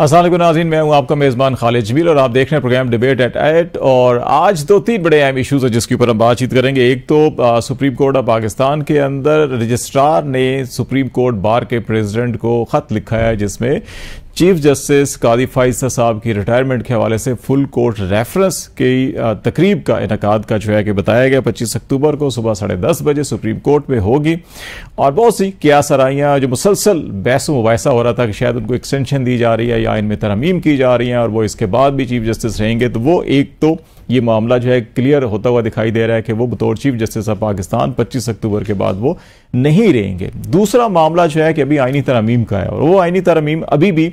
असल नाजीन मैं हूँ आपका मेज़बान खालिद जमील और आप देख रहे हैं प्रोग्राम डिबेट एट एट और आज दो तीन बड़े अहम इशूज हैं जिसके ऊपर हम बातचीत करेंगे एक तो आ, सुप्रीम कोर्ट ऑफ पाकिस्तान के अंदर रजिस्ट्रार ने सुप्रीम कोर्ट बार के प्रेसिडेंट को ख़त लिखा है जिसमें चीफ जस्टिस कादी फाइसा साहब की रिटायरमेंट के हवाले से फुल कोर्ट रेफरेंस की तकरीब का इनका का जो है कि बताया गया पच्चीस अक्टूबर को सुबह साढ़े दस बजे सुप्रीम कोर्ट में होगी और बहुत सी क्या सराइयाँ जो मुसलसल बहस वैसा हो रहा था कि शायद उनको एक्सटेंशन दी जा रही है या इनमें तरमीम की जा रही है और वो इसके बाद भी चीफ जस्टिस रहेंगे तो वो एक तो ये मामला जो है क्लियर होता हुआ दिखाई दे रहा है कि वो बतौर चीफ जस्टिस ऑफ पाकिस्तान पच्चीस अक्टूबर के बाद वो नहीं रहेंगे दूसरा मामला जो है कि अभी आइनी तरमीम का है और वो आइनी तरमीम अभी भी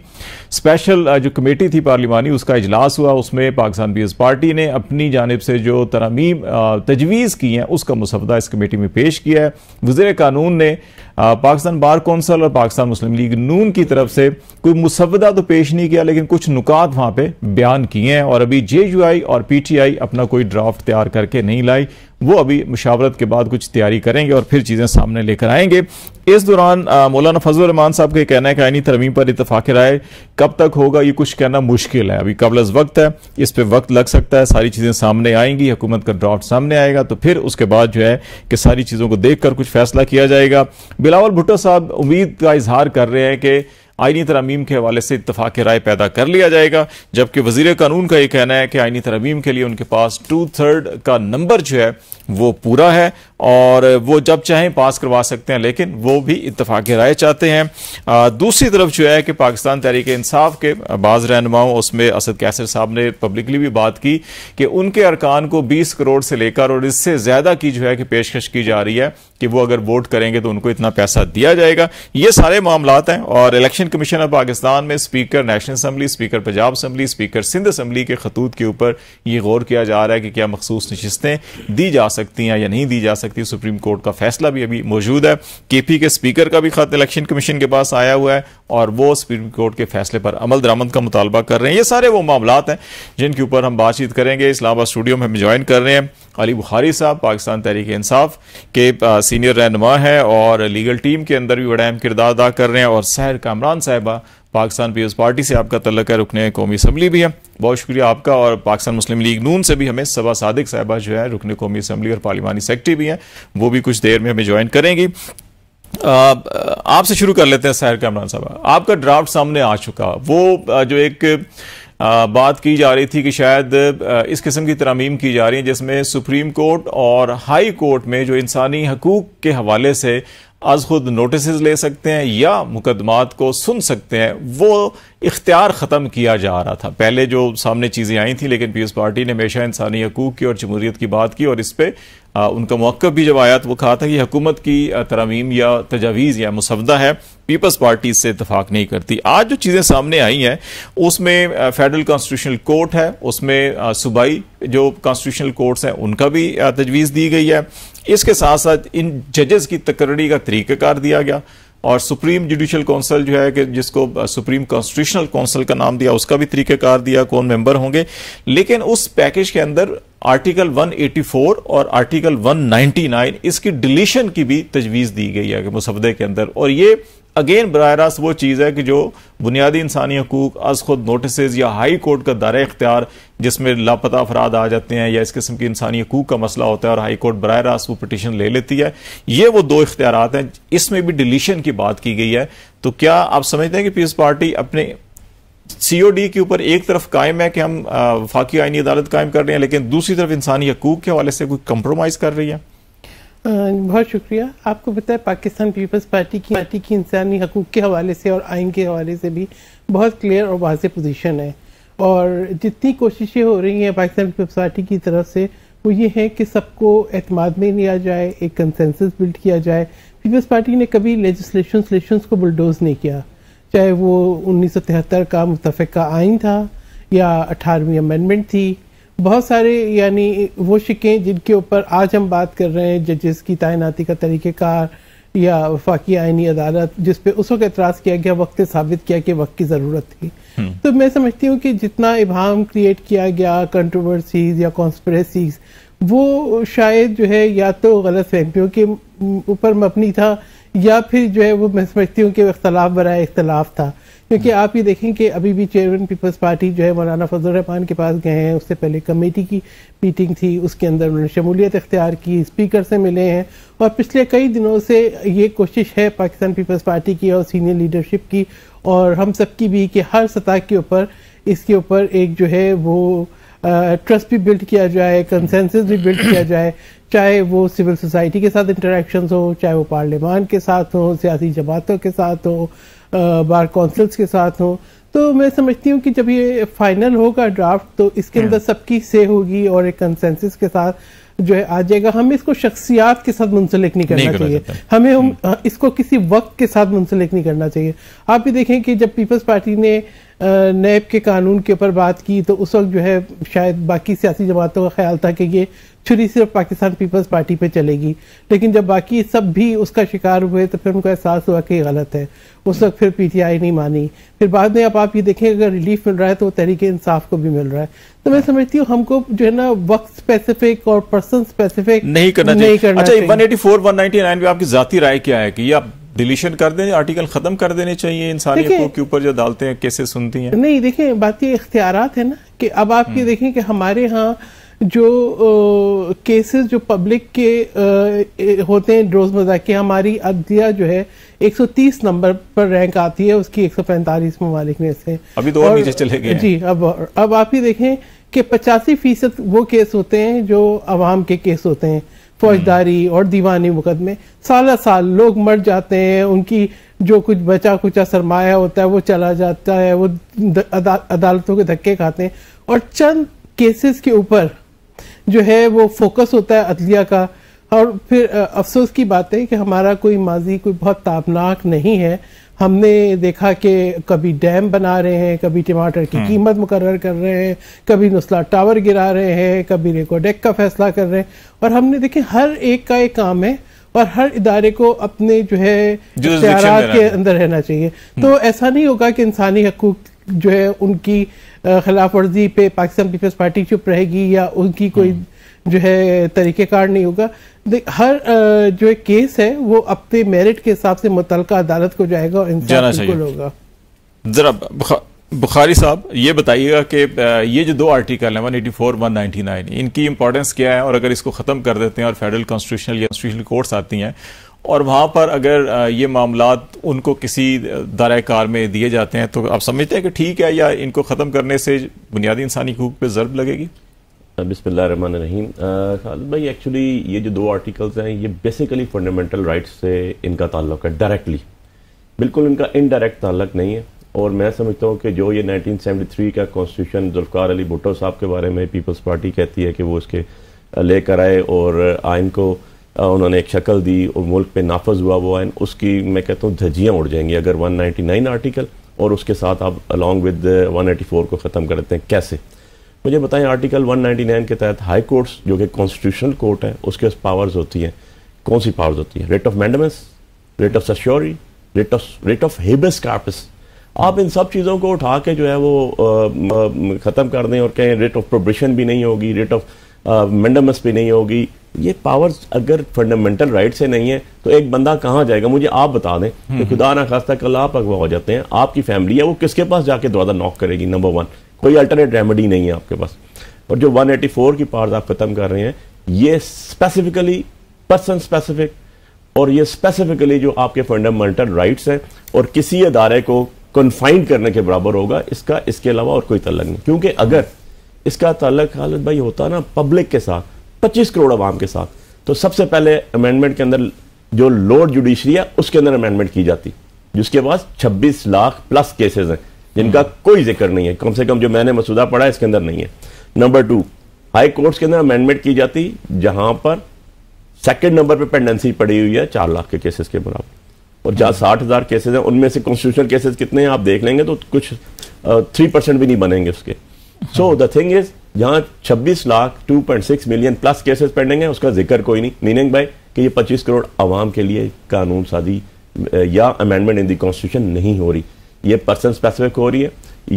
स्पेशल जो कमेटी थी पार्लिमानी उसका इजलास हुआ उसमें पाकिस्तान पीपल्स पार्टी ने अपनी जानब से जो तरमीम तजवीज़ की है उसका मुसवदा इस कमेटी में पेश किया है वजीर कानून ने पाकिस्तान बार कौंसल और पाकिस्तान मुस्लिम लीग नून की तरफ से कोई मुसवदा तो पेश नहीं किया लेकिन कुछ नुकात वहाँ पर बयान किए हैं और अभी जे और पी टी आई अपना कोई ड्राफ्ट तैयार करके नहीं लाई वो अभी मुशावरत के बाद कुछ तैयारी करेंगे और फिर चीज़ें सामने लेकर आएंगे इस दौरान मौलाना फजल रहमान साहब का कहना है कि आइनी तरमीम पर इतफाक़ राय कब तक होगा ये कुछ कहना मुश्किल है अभी कबल वक्त है इस पर वक्त लग सकता है सारी चीज़ें सामने आएंगी हुकूमत का ड्राफ्ट सामने आएगा तो फिर उसके बाद जो है कि सारी चीज़ों को देख कर कुछ फैसला किया जाएगा बिलावल भुट्टो साहब उम्मीद का इजहार कर रहे हैं कि आइनी तरमीम के हवाले से इतफाक राय पैदा कर लिया जाएगा जबकि वजीर कानून का यह कहना है कि आइनी तरमीम के लिए उनके पास टू थर्ड का नंबर जो है वो पूरा है और वो जब चाहें पास करवा सकते हैं लेकिन वो भी इतफाक राय चाहते हैं दूसरी तरफ जो है कि पाकिस्तान तहरीक इंसाफ के बाज़ रहनुमाओं उसमें असद कैसर साहब ने पब्लिकली भी बात की कि उनके अरकान को 20 करोड़ से लेकर और इससे ज़्यादा की जो है कि पेशकश की जा रही है कि वो अगर वोट करेंगे तो उनको इतना पैसा दिया जाएगा ये सारे मामला हैं और इलेक्शन कमीशन ऑफ पाकिस्तान में speaker national assembly speaker Punjab assembly speaker Sindh assembly के खतूत के ऊपर ये गौर किया जा रहा है कि क्या मखसूस नशस्तें दी जा सकती हैं या नहीं दी जा सकती सुप्रीम कोर्ट का फैसला भी अभी मौजूद है के पी के स्पीकर का भी खत इलेक्शन कमीशन के पास आया हुआ है और वो सुप्रीम कोर्ट के फैसले पर अमल दरामद का मुतालबा कर रहे हैं ये सारे वो मामला हैं जिनके ऊपर हम बातचीत करेंगे इस्लामाबाद स्टूडियो में हम ज्वाइन कर रहे हैं अली बुखारी साहब पाकिस्तान तहरीक इंसाफ के सीनियर रहनमा हैं और लीगल टीम के अंदर भी बड़ा अहम किरदार अदा कर रहे हैं और सहर कामरान साहबा पाकिस्तान पीपल्स पार्टी से आपका तलक है रुकने कौमी असम्बली भी है बहुत शुक्रिया आपका और पाकिस्तान मुस्लिम लीग नून से भी हमें सबा सादिक साहबा जो है रुकन कौमी असम्बली और पार्लिमानी सेक्रेटरी भी हैं वो भी कुछ देर में हमें ज्वाइन करेंगी आपसे शुरू कर लेते हैं सहर कामरान साहब आपका ड्राफ्ट सामने आ चुका वो जो एक बात की जा रही थी कि शायद इस किस्म की तरमीम की जा रही है जिसमें सुप्रीम कोर्ट और हाई कोर्ट में जो इंसानी हकूक़ के हवाले से आज खुद नोटिस ले सकते हैं या मुकदमात को सुन सकते हैं वो इख्तियार ख़त्म किया जा रहा था पहले जो सामने चीज़ें आई थी लेकिन पीस पार्टी ने हमेशा इंसानी हकूक़ की और जमहूरीत की बात की और इस पर आ, उनका मौक़ भी जब आया तो वो कहा था कि हुकूमत की तरमीम या तजावीज़ या मुसवदा है पीपल्स पार्टी से इतफाक़ नहीं करती आज जो चीज़ें सामने आई हैं उसमें फेडरल कॉन्स्टिट्यूशनल कोर्ट है उसमें सूबाई जो कॉन्स्टिट्यूशनल कोर्ट्स हैं उनका भी तजवीज़ दी गई है इसके साथ साथ इन जजेस की तकर्री का तरीकार दिया गया और सुप्रीम जुडिशल काउंसिल जो है कि जिसको सुप्रीम कॉन्स्टिट्यूशनल काउंसिल का नाम दिया उसका भी तरीकेकार दिया कौन मेंबर होंगे लेकिन उस पैकेज के अंदर आर्टिकल 184 और आर्टिकल 199 इसकी डिलीशन की भी तजवीज़ दी गई है मुसवदे के अंदर और ये अगेन बर रास्त वो चीज़ है कि जो बुनियादी इंसानी हकूक अज खुद नोटिस या हाई कोर्ट का दायरा इख्तियार जिसमें लापता अफराद आ जाते हैं या इस किस्म के इंसानी हकूक का मसला होता है और हाई कोर्ट बर रास्त वो पटिशन ले लेती है ये वो दो इख्तियार हैं इसमें भी डिलीशन की बात की गई है तो क्या आप समझते हैं कि पीपल्स पार्टी अपने डी के ऊपर एक तरफ कायम है कि हम वफाकी आइनी अदालत कायम कर रहे हैं लेकिन दूसरी तरफ इंसानी हकूक के हवाले से कोई कंप्रोमाइज़ कर रही है बहुत शुक्रिया आपको पता है पाकिस्तान पीपल्स पार्टी की पार्टी की इंसानी हकूक़ के हवाले से और आइन के हवाले से भी बहुत क्लियर और वाज पोजीशन है और जितनी कोशिशें हो रही हैं पाकिस्तान पीपल्स पार्टी की तरफ से वो ये है कि सबको अतमाद में लिया जाए एक कंसेंसस बिल्ड किया जाए पीपल्स पार्टी ने कभी लेजिस्लेशन लेशंस को बुलडोज नहीं किया चाहे वो उन्नीस का मुतफ़ा आइन था या अठारहवीं अमेंडमेंट थी बहुत सारे यानी वो शिकें जिनके ऊपर आज हम बात कर रहे हैं जजेस की तैनाती का तरीक़ेकार या वफाकी आइनी अदालत जिसपे उस वक्त एतराज़ किया गया वक्त साबित किया कि वक्त की ज़रूरत थी हम्म। तो मैं समझती हूँ कि जितना इबाम क्रिएट किया गया कंट्रोवर्सीज या कॉन्स्परेसीज वो शायद जो है या तो गलत फहमियों के ऊपर मबनी था या फिर जो है वो मैं समझती हूँ कि अख्तलाफ बरए अख्तलाफ था क्योंकि आप ये देखें कि अभी भी चेयरमैन पीपल्स पार्टी जो है मौलाना फजल रहमान के पास गए हैं उससे पहले कमेटी की मीटिंग थी उसके अंदर उन्होंने शमूलियत इख्तियार की स्पीकर से मिले हैं और पिछले कई दिनों से ये कोशिश है पाकिस्तान पीपल्स पार्टी की और सीनियर लीडरशिप की और हम सबकी भी कि हर सतह के ऊपर इसके ऊपर एक जो है वो ट्रस्ट भी बिल्ड किया जाए कंसेंसस भी बिल्ड किया जाए चाहे वो सिविल सोसाइटी के साथ इंटरेक्शन हो चाहे वो पार्लियामान के साथ हो सियासी जमातों के साथ हो बार काउंसिल्स के साथ हों तो मैं समझती हूँ कि जब ये फाइनल होगा ड्राफ्ट तो इसके अंदर हाँ। सबकी से होगी और एक कंसेंसिस के साथ जो है आ जाएगा हमें इसको शख्सियात के साथ मुंसलिक नहीं करना नहीं चाहिए हमें हम हम्म। इसको किसी वक्त के साथ मुंसलिक नहीं करना चाहिए आप भी देखें कि जब पीपल्स पार्टी ने नैब के कानून के ऊपर बात की तो उस वक्त जो है शायद बाकी सियासी जमातों का ख्याल था कि ये छुरी सिर्फ पाकिस्तान पीपल्स पार्टी पे चलेगी लेकिन जब बाकी सब भी उसका शिकार हुए तो फिर उनको एहसास हुआ कि गलत है उस वक्त फिर पीटीआई नहीं मानी फिर बाद में अब आप ये देखें अगर रिलीफ मिल रहा है तो तरीके इंसाफ को भी मिल रहा है तो मैं हाँ। समझती हूँ हमको जो है ना वक्त स्पेसिफिक और पर्सन स्पेसिफिक नहीं करना नहीं करना अच्छा नाइनटी नाइन में आपकी जाती राय क्या है कि आप डिलीशन कर देने आर्टिकल खत्म कर देने चाहिए इंसानियत को के ऊपर जो डालते हैं कैसे सुनती हैं नहीं देखें बात ये इख्तियार है ना कि अब आप ये हम्म। देखें कि हमारे यहाँ जो केसेस जो पब्लिक के आ, होते हैं रोज़मर्रा के हमारी अदलिया जो है 130 नंबर पर रैंक आती है उसकी एक सौ पैंतालीस ममालिक में से अभी तो और नीचे चले गए जी अब अब आप ही देखें कि पचासी फीसद वो केस होते हैं जो आवाम के केस होते हैं फौजदारी हम्म। और दीवानी मुकदमे साल साल लोग मर जाते हैं उनकी जो कुछ बचा कुचा सरमाया होता है वो चला जाता है वो अदा, अदालतों के धक्के खाते हैं और चंद केसेस के ऊपर जो है वो फोकस होता है अदलिया का और फिर अफसोस की बात है कि हमारा कोई माजी कोई बहुत ताबनाक नहीं है हमने देखा कि कभी डैम बना रहे हैं कभी टमाटर की हम्म। कीमत मुकर कर रहे हैं कभी नस्ला टावर गिरा रहे हैं कभी रेकोडेक का फैसला कर रहे हैं और हमने देखे हर एक का एक काम है और हर इदारे को अपने जो है इख्तियार के अंदर रहना चाहिए तो हम्म। ऐसा नहीं होगा कि इंसानी हकूक जो है उनकी खिलाफ वर्जी पे पाकिस्तान पीपल्स पार्टी चुप रहेगी या उनकी कोई हम्म। जो है तरीक़ेकार नहीं होगा हर जो एक केस है वो अपने मेरिट के हिसाब से मुतल अदालत को जाएगा और इंसाफ बिल्कुल होगा जरा बुखारी साहब ये बताइएगा कि ये जो दो आर्टिकल हैं 184, 199 इनकी इंपॉर्टेंस क्या है और अगर इसको ख़त्म कर देते हैं और फेडरल कॉन्स्टिट्यूशनल या कॉन्स्टिट्यूशनल कोर्ट्स आती हैं और वहाँ पर अगर ये मामला उनको किसी दायरा कार में दिए जाते हैं तो आप समझते हैं कि ठीक है या इनको ख़त्म करने से बुनियादी इंसानी हकूक पर ज़रब लगेगी रन रहीम खालिद भाई एक्चुअली ये जो दो आर्टिकल्स हैं ये बेसिकली फंडामेंटल राइट्स से इनका ताल्लुक है डायरेक्टली बिल्कुल इनका इनडायरेक्ट ताल्लुक नहीं है और मैं समझता हूँ कि जो ये 1973 का कॉन्स्टिट्यूशन जुल्फ़ार अली भुट्टो साहब के बारे में पीपल्स पार्टी कहती है कि वो इसके लेकर आए और आइन को उन्होंने एक शक्ल दी और मुल्क पे नाफज हुआ वो आयन उसकी मैं कहता हूँ धज्जियाँ उड़ जाएंगी अगर 199 आर्टिकल और उसके साथ आप अलॉन्ग विद 184 को ख़त्म कर देते हैं कैसे मुझे बताएं आर्टिकल 199 के तहत हाई कोर्ट्स जो कि कॉन्स्टिट्यूशनल कोर्ट है उसके उस पावर्स होती हैं कौन सी पावर्स होती हैं writ of mandamus writ of certiorari writ of writ of habeas corpus आप इन सब चीज़ों को उठा के जो है वो ख़त्म कर दें और कहें रेट ऑफ प्रोबेशन भी नहीं होगी रेट ऑफ मेंडमस भी नहीं होगी ये पावर्स अगर फंडामेंटल राइट से नहीं है तो एक बंदा कहाँ जाएगा मुझे आप बता दें कि हम्म। खुदा ना खास्ता कल आप अगवा हो जाते हैं आपकी फैमिली है वो किसके पास जाके दरवाज़ा नॉक करेगी नंबर वन कोई अल्टरनेट रेमेडी नहीं है आपके पास और जो 184 की पावर्स आप ख़त्म कर रहे हैं ये स्पेसिफिकली पर्सन स्पेसिफिक और ये स्पेसिफिकली जो आपके फंडामेंटल राइट्स हैं और किसी अदारे को कन्फाइंड करने के बराबर होगा इसका इसके अलावा और कोई तलक नहीं क्योंकि अगर इसका ताल्लक खालिद भाई होता ना पब्लिक के साथ 25 करोड़ आवाम के साथ तो सबसे पहले अमेंडमेंट के अंदर जो लोड जुडिशरी है उसके अंदर अमेंडमेंट की जाती जिसके पास 26 लाख प्लस केसेस हैं जिनका हम्म। कोई जिक्र नहीं है कम से कम जो मैंने मसूदा पढ़ा है इसके अंदर नहीं है नंबर टू हाई कोर्ट्स के अंदर अमेंडमेंट की जाती जहां पर सेकेंड नंबर पर पेंडेंसी पड़ी हुई है चार लाख के केसेस के बराबर और जहां हम्म। साठ हज़ार केसेज हैं उनमें से कॉन्स्टिट्यूशनल केसेस कितने हैं आप देख लेंगे तो कुछ थ्री परसेंट भी नहीं बनेंगे उसके सो द थिंग इज जहां 26 lakh 2.6 million plus cases pending है उसका जिक्र कोई नहीं मीनिंग बाय कि ये 25 करोड़ आवाम के लिए कानून साजी या अमेंडमेंट इन द कॉन्स्टिट्यूशन नहीं हो रही ये पर्सन स्पेसिफिक हो रही है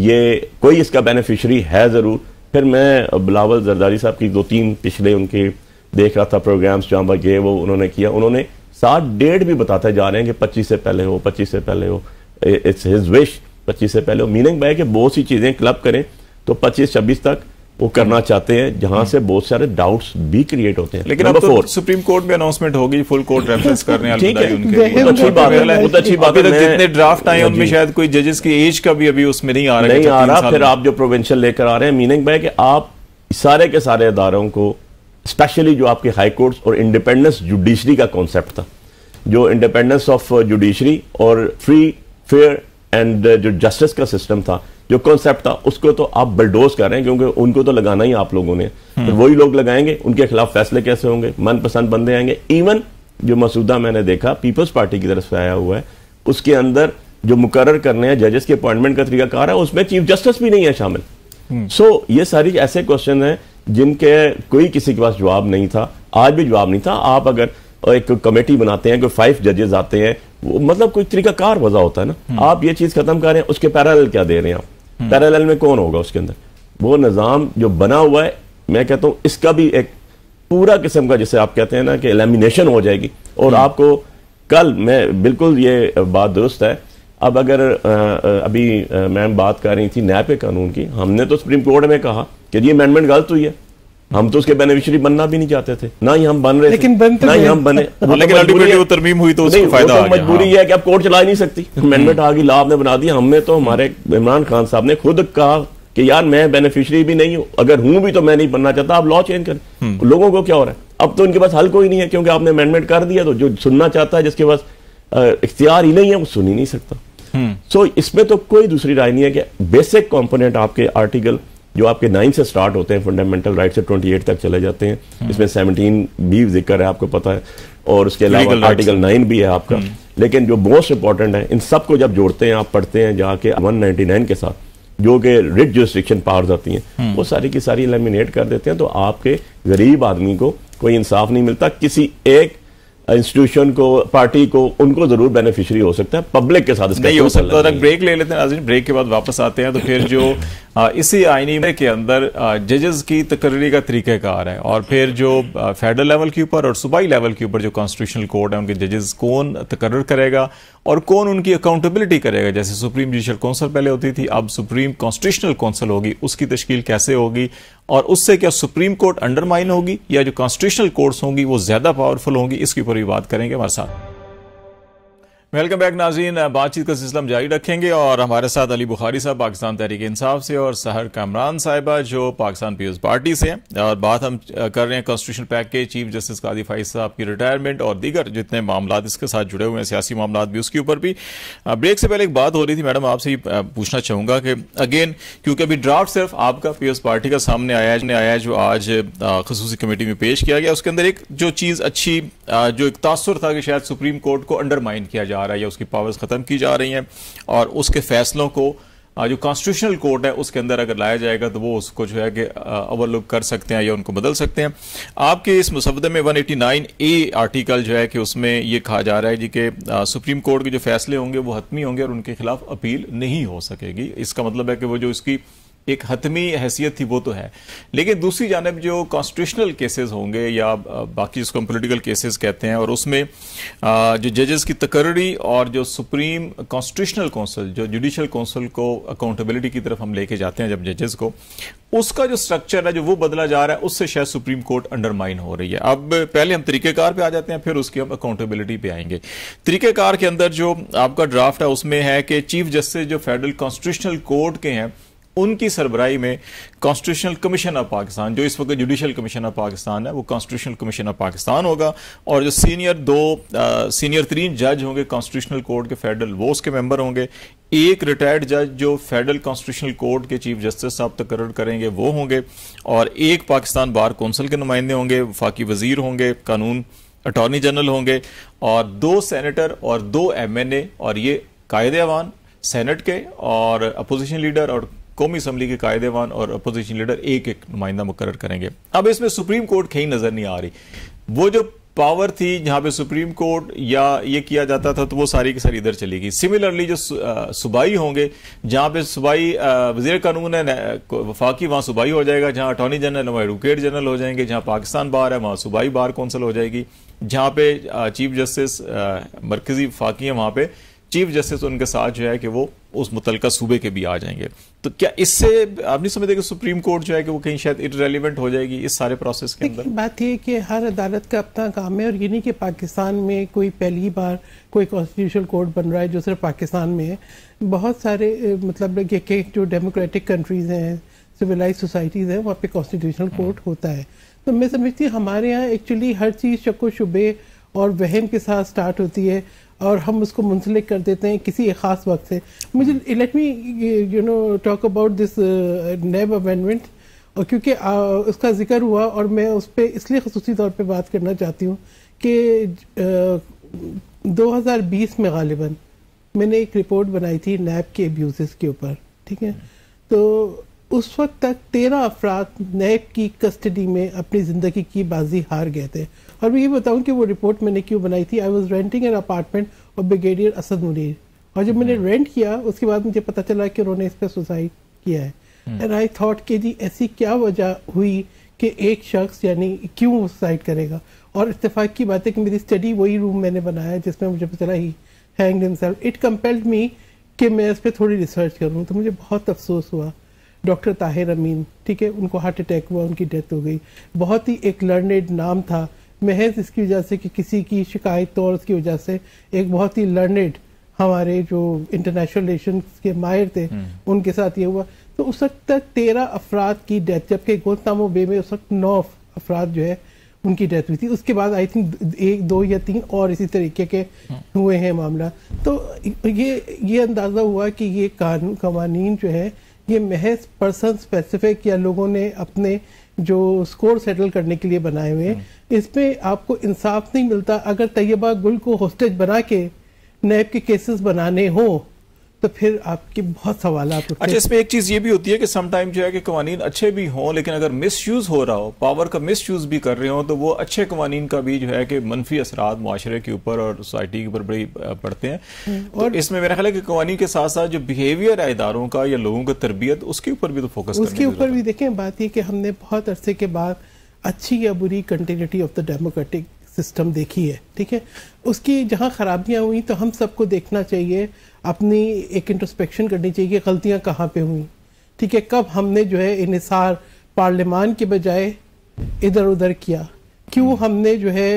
ये कोई इसका बेनिफिशरी है ज़रूर फिर मैं बिलावल जरदारी साहब की दो तीन पिछले उनके देख रहा था प्रोग्राम्स जहां पर गए वो उन्होंने किया उन्होंने सात डेट भी बताते जा रहे हैं कि पच्चीस से पहले हो पच्चीस से पहले हो इट्स हिज विश पच्चीस से पहले हो मीनिंग बाय कि बहुत सी चीज़ें क्लब करें तो 25-26 तक वो करना चाहते हैं जहां से बहुत सारे डाउट्स भी क्रिएट होते हैं लेकिन अब तो सुप्रीम कोर्ट में अनाउंसमेंट होगी फुल कोर्ट रेफरेंस करने अच्छी बात है जितने ड्राफ्ट आए हाँ उनमें शायद कोई जजेस की एज का भी अभी उसमें नहीं आ रहा नहीं तो आ रहा फिर आप जो प्रोवेंशन लेकर आ रहे हैं मीनिंग भाई कि आप सारे के सारे इदारों को स्पेशली जो आपके हाई और इंडिपेंडेंस जुडिशरी का कॉन्सेप्ट था जो इंडिपेंडेंस ऑफ जुडिशरी और फ्री फेयर एंड जो जस्टिस का सिस्टम था जो कॉन्सेप्ट था उसको तो आप बलडोज कर रहे हैं क्योंकि उनको तो लगाना ही आप लोगों ने हम्म। तो वही लोग लगाएंगे उनके खिलाफ फैसले कैसे होंगे मनपसंद बंदे आएंगे इवन जो मसूदा मैंने देखा पीपल्स पार्टी की तरफ से आया हुआ है उसके अंदर जो मुकर करने हैं जजेस के अपॉइंटमेंट का तरीकाकार है उसमें चीफ जस्टिस भी नहीं है शामिल सो हम्म। so, ये सारी ऐसे क्वेश्चन हैं जिनके कोई किसी के पास जवाब नहीं था आज भी जवाब नहीं था आप अगर एक कमेटी बनाते हैं कोई फाइव जजेस आते हैं वो मतलब कोई तरीका कार वजह होता है ना हम्म। आप ये चीज खत्म कर रहे हैं उसके पैरल क्या दे रहे हैं आप हम्म। पैरल में कौन होगा उसके अंदर वो निज़ाम जो बना हुआ है मैं कहता हूँ इसका भी एक पूरा किस्म का जैसे आप कहते हैं ना कि एलिमिनेशन हो जाएगी और हम्म। आपको कल मैं बिल्कुल ये बात दुरुस्त है अब अगर आ, अभी मैम बात कर रही थी नैपे कानून की हमने तो सुप्रीम कोर्ट में कहा कि ये अमेंडमेंट गलत हुई है हम तो उसके बेनिफिशियरी बनना भी नहीं चाहते थे ना ही हम बन रहे लेकिन थे बनते ना ही हम बने लेकिन अल्टीमेटली तो वो तरमीम हुई तो उसको फायदा तो मजबूरी है कि अब कोर्ट चला ही नहीं सकती अमेंडमेंट हम्म। आ गई लाभ ने बना दिया हमने तो हमारे इमरान खान साहब ने खुद कहा कि यार मैं बेनिफिशियरी भी नहीं हूं अगर हूं भी तो मैं नहीं बनना चाहता आप लॉ चेंज करें हम्म। लोगों को क्या हो रहा है अब तो इनके पास हल कोई नहीं है क्योंकि आपने अमेंडमेंट कर दिया तो जो सुनना चाहता है जिसके पास इख्तियार ही नहीं है वो सुन ही नहीं सकता सो हम्म। इसमें तो कोई दूसरी राय नहीं है कि बेसिक कॉम्पोनेंट आपके आर्टिकल जो आपके नाइन से स्टार्ट होते हैं फंडामेंटल राइट से ट्वेंटी एट तक चले जाते हैं हम्म। इसमें सेवनटीन भी जिक्र है आपको पता है और उसके अलावा आर्टिकल नाइन भी है आपका हम्म। लेकिन जो मोस्ट इंपॉर्टेंट है इन सबको जब जोड़ते हैं आप पढ़ते हैं जाके वन नाइनटी नाइन के साथ जो कि रिट जो रिस्ट्रिक्शन पावर्स आती हैं हम्म। वो सारी की सारी एलिमिनेट कर देते हैं तो आपके गरीब आदमी को कोई इंसाफ नहीं मिलता किसी एक इंस्टीट्यूशन को पार्टी को उनको जरूर बेनिफिशियरी हो सकता है पब्लिक के साथ इसका नहीं हो सकता अगर ब्रेक ले लेते हैं ब्रेक के बाद वापस आते हैं तो फिर जो इसी आईनी में के अंदर जजेस की तकर्री का तरीकेकार है और फिर जो फेडरल लेवल के ऊपर और सूबाई लेवल के ऊपर जो कॉन्स्टिट्यूशनल कोर्ट है उनके जजेस कौन तकर्र करेगा और कौन उनकी अकाउंटेबिलिटी करेगा जैसे सुप्रीम जुडिशल काउंसिल पहले होती थी अब सुप्रीम कॉन्स्टिट्यूशनल काउंसिल होगी उसकी तश्कील कैसे होगी और उससे क्या सुप्रीम कोर्ट अंडरमाइन होगी या जो कॉन्स्टिट्यूशनल कोर्ट्स होंगी वो ज़्यादा पावरफुल होंगी इसके ऊपर भी बात करेंगे हमारे साथ वेलकम बैक नाजीन बातचीत का सिलसिला जारी रखेंगे और हमारे साथ अली बुखारी साहब पाकिस्तान तहरीक इंसाफ से और सहर कामरान साहिबा जो पाकिस्तान पीपल्स पार्टी से हैं और बात हम कर रहे हैं कॉन्स्टिट्यूशन पैक के चीफ जस्टिस कादी फाइज साहब की रिटायरमेंट और दीगर जितने मामला इसके साथ जुड़े हुए हैं सियासी मामला भी उसके ऊपर भी ब्रेक से पहले एक बात हो रही थी मैडम आपसे ये पूछना चाहूँगा कि अगेन क्योंकि अभी ड्राफ्ट सिर्फ आपका पीपल्स पार्टी का सामने आया आया जो आज खसूस कमेटी में पेश किया गया उसके अंदर एक जो चीज़ अच्छी जो एक तासर था कि शायद सुप्रीम कोर्ट को अंडरमाइन किया जा रहा है या उसकी पावर्स ख़त्म की जा रही हैं और उसके फैसलों को जो कॉन्स्टिट्यूशनल कोर्ट है उसके अंदर अगर लाया जाएगा तो वो उसको जो है कि ओवरलुक कर सकते हैं या उनको बदल सकते हैं आपके इस मुसवदे में 189 ए आर्टिकल जो है कि उसमें ये कहा जा रहा है जी कि सुप्रीम कोर्ट के जो फैसले होंगे वो हतमी होंगे और उनके खिलाफ अपील नहीं हो सकेगी इसका मतलब है कि वो जो इसकी एक हतमी हैसियत थी वो तो है लेकिन दूसरी जानब जो कॉन्स्टिट्यूशनल केसेस होंगे या बाकी जिसको हम पोलिटिकल केसेस कहते हैं और उसमें जो जजेस की तकर्री और जो सुप्रीम कॉन्स्टिट्यूशनल कौंसिल जो जुडिशल कौंसिल को अकाउंटेबिलिटी की तरफ हम लेके जाते हैं जब जजेस को उसका जो स्ट्रक्चर है जो वो बदला जा रहा है उससे शायद सुप्रीम कोर्ट अंडरमाइन हो रही है अब पहले हम तरीकेकार पे आ जाते हैं फिर उसकी हम अकाउंटेबिलिटी पे आएंगे तरीकेकार के अंदर जो आपका ड्राफ्ट है उसमें है कि चीफ जस्टिस जो फेडरल कॉन्स्टिट्यूशनल कोर्ट के हैं उनकी सरबराही में कॉन्स्टिट्यूशनल कमीशन ऑफ पाकिस्तान जो इस वक्त जुडिशल कमीशन ऑफ पाकिस्तान है वो कॉन्स्टिट्यूशनल कमीशन ऑफ पाकिस्तान होगा और जो सीनियर दो आ, सीनियर तीन जज होंगे कॉन्स्टिट्यूशनल कोर्ट के फेडरल वो उसके मेंबर होंगे एक रिटायर्ड जज जो फेडरल कॉन्स्टिट्यूशनल कोर्ट के चीफ जस्टिस साहब तकरर करेंगे वो होंगे और एक पाकिस्तान बार कौंसिल के नुमाइंदे होंगे वफाकी वजीर होंगे कानून अटॉर्नी जनरल होंगे और दो सैनिटर और दो ए और ये कायदे अवान सेनेट के और अपोजिशन लीडर और कौमी असम्बली के कायदेवान और अपोजिशन लीडर एक एक नुमाइंदा मुकर करेंगे अब इसमें सुप्रीम कोर्ट कहीं नजर नहीं आ रही वो जो पावर थी जहां पे सुप्रीम कोर्ट या ये किया जाता था तो वो सारी की सारी इधर चली गई सिमिलरली जो सुबाई होंगे जहां पे सुबाई वजीर कानून है वफाकी वहां सुबाई हो जाएगा जहां अटॉर्नी जनरल वहां एडवोकेट जनरल हो जाएंगे जहां पाकिस्तान बार है वहां सुबाई बार कौंसिल हो जाएगी जहां पे चीफ जस्टिस मरकजी फाकी है वहां पर चीफ जस्टिस उनके साथ जो है कि वो उस मुतलका सूबे के भी आ जाएंगे तो क्या इससे आप नहीं समझते कि सुप्रीम कोर्ट जो है कि वो कहीं शायद इरेलीवेंट हो जाएगी इस सारे प्रोसेस के अंदर बात यह कि हर अदालत का अपना काम है और ये नहीं कि पाकिस्तान में कोई पहली बार कोई कॉन्स्टिट्यूशनल कोर्ट बन रहा है जो सिर्फ पाकिस्तान में है बहुत सारे मतलब ये के जो डेमोक्रेटिक कंट्रीज़ हैं सिविलाइज सोसाइटीज़ हैं वहाँ पे कॉन्स्टिट्यूशनल हम्म। कोर्ट होता है तो मैं समझती हूँ हमारे यहाँ एक्चुअली हर चीज़ शको शुबे और वहम के साथ स्टार्ट होती है और हम उसको मुंसलिक कर देते हैं किसी एक ख़ास वक्त से मुझे let me you know talk about this NAB amendment और क्योंकि uh, उसका जिक्र हुआ और मैं उस पर इसलिए खसूस तौर पर बात करना चाहती हूँ कि 2020 uh, में गालिबा मैंने एक रिपोर्ट बनाई थी नैब के एब्यूज़ के ऊपर ठीक है तो उस वक्त तक तेरह अफराद नैब की कस्टडी में अपनी ज़िंदगी की बाजी हार गए थे और मैं ये बताऊँ कि वो रिपोर्ट मैंने क्यों बनाई थी I was renting an apartment और ब्रिगेडियर असद मुनीर और जब मैंने रेंट हम्म। किया उसके बाद मुझे पता चला कि उन्होंने इस पर सुसाइड किया है एंड आई थॉट कि जी ऐसी क्या वजह हुई कि एक शख्स यानी क्यों सुसाइड करेगा और इतफाक की बात है कि मेरी स्टडी वही रूम मैंने बनाया जिसमें मुझे पता चला ही हैंग इट कम्पेल्ड मी कि मैं इस पर थोड़ी रिसर्च करूँ तो मुझे बहुत अफसोस हुआ डॉक्टर ताहिर अमीन ठीक है उनको हार्ट अटैक हुआ उनकी डेथ हो गई बहुत ही एक लर्नेड नाम था महज इसकी वजह से कि किसी की शिकायत तो और उसकी वजह से एक बहुत ही लर्नेड हमारे जो इंटरनेशनल रिलेशन के माहिर थे हम्म। उनके साथ ये हुआ तो उस वक्त तक तेरह अफराद की डेथ जबकि गोतामो बे में उस वक्त नौ अफराद जो है उनकी डेथ हुई थी उसके बाद आई थिंक एक दो या तीन और इसी तरीके के हम्म। हुए हैं मामला तो ये ये अंदाज़ा हुआ कि ये कानून कवानीन जो है ये महज पर्सन स्पेसिफिक या लोगों ने अपने जो स्कोर सेटल करने के लिए बनाए हुए हैं हम्म। इसमें आपको इंसाफ नहीं मिलता अगर तैयबा गुल को होस्टेज बना के नैब के केसेस बनाने हों तो फिर आपके बहुत सवाल अच्छा इसमें एक चीज ये भी होती है कि समटाइम जो है कि कवानीन अच्छे भी हों लेकिन अगर मिस यूज हो रहा हो पावर का मिस यूज भी कर रहे हो तो वो अच्छे कवानीन का भी जो है कि मनफी असरात माशरे के ऊपर और सोसाइटी के ऊपर बड़ी पड़ते हैं हम्म, तो और तो इसमें मेरा ख्याल है कि कवानी के साथ साथ जो बिहेवियर है इदारों का या लोगों का तरबियत उसके ऊपर भी तो फोकस उसके ऊपर भी देखें बात यह कि हमने बहुत अरसे के बाद अच्छी या बुरी continuity of the democratic system देखी है ठीक है उसकी जहाँ ख़राबियाँ हुई तो हम सबको देखना चाहिए अपनी एक इंट्रोस्पेक्शन करनी चाहिए कि गलतियाँ कहाँ पे हुई ठीक है कब हमने जो है इनसार पार्लियामान के बजाय इधर उधर किया क्यों हमने जो है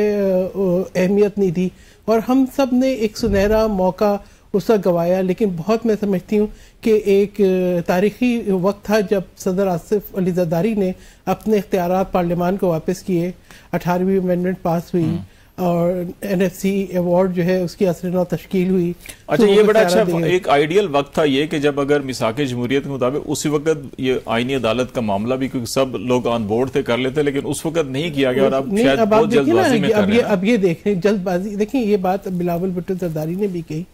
अहमियत नहीं दी और हम सब ने एक सुनहरा मौका उसका गवाया लेकिन बहुत मैं समझती हूँ कि एक तारीखी वक्त था जब सदर आसिफ अली जदारी ने अपने इख्तियार पार्लियामान को वापस किए अठारहवीं अमेंडमेंट पास हुई हम्म। और एन एफ सी अवार्ड जो है उसकी असर तश्कील हुई अच्छा तो ये बड़ा अच्छा एक आइडियल वक्त था ये कि जब अगर मिसाक जमहूरियत के मुताबिक उसी वक्त ये आईनी अदालत का मामला भी क्योंकि सब लोग ऑन बोर्ड थे कर लेते लेकिन उस वक्त नहीं किया गया और अब शायद बहुत जल्दबाजी में अब ये अब ये देखें जल्दबाजी देखें ये बात बिलावल भुट्टो जरदारी ने भी कही